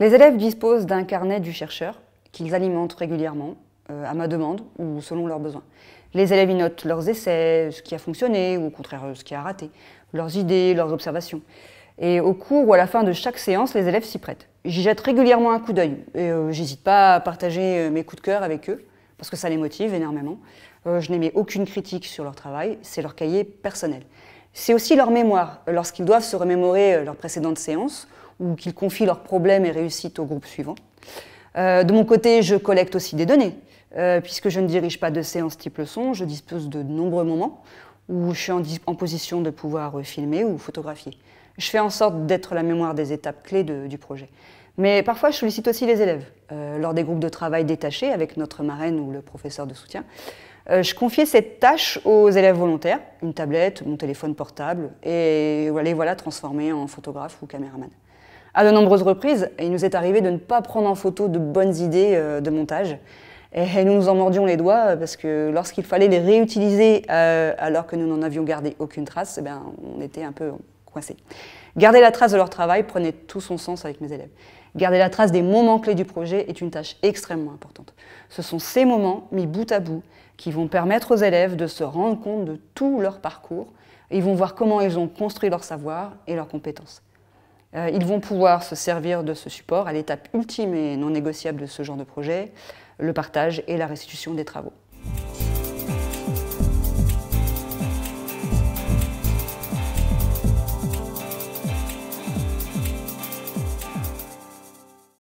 Les élèves disposent d'un carnet du chercheur qu'ils alimentent régulièrement, euh, à ma demande ou selon leurs besoins. Les élèves y notent leurs essais, ce qui a fonctionné ou au contraire euh, ce qui a raté, leurs idées, leurs observations. Et au cours ou à la fin de chaque séance, les élèves s'y prêtent. J'y jette régulièrement un coup d'œil et euh, j'hésite pas à partager mes coups de cœur avec eux parce que ça les motive énormément. je n'émets aucune critique sur leur travail, c'est leur cahier personnel. C'est aussi leur mémoire lorsqu'ils doivent se remémorer leurs précédentes séances ou qu'ils confient leurs problèmes et réussites au groupe suivant. Euh, de mon côté, je collecte aussi des données, euh, puisque je ne dirige pas de séance type leçon, je dispose de nombreux moments où je suis en, position de pouvoir euh, filmer ou photographier. Je fais en sorte d'être la mémoire des étapes clés du projet. Mais parfois, je sollicite aussi les élèves, lors des groupes de travail détachés avec notre marraine ou le professeur de soutien, euh, je confiais cette tâche aux élèves volontaires, une tablette, mon téléphone portable, et les voilà transformés en photographe ou caméraman. À de nombreuses reprises, il nous est arrivé de ne pas prendre en photo de bonnes idées euh, de montage, et nous nous en mordions les doigts euh, parce que lorsqu'il fallait les réutiliser alors que nous n'en avions gardé aucune trace, eh ben, on était un peu Garder la trace de leur travail prenait tout son sens avec mes élèves. Garder la trace des moments clés du projet est une tâche extrêmement importante. Ce sont ces moments, mis bout à bout, qui vont permettre aux élèves de se rendre compte de tout leur parcours. Ils vont voir comment ils ont construit leur savoir et leurs compétences. Euh, ils vont pouvoir se servir de ce support à l'étape ultime et non négociable de ce genre de projet, le partage et la restitution des travaux.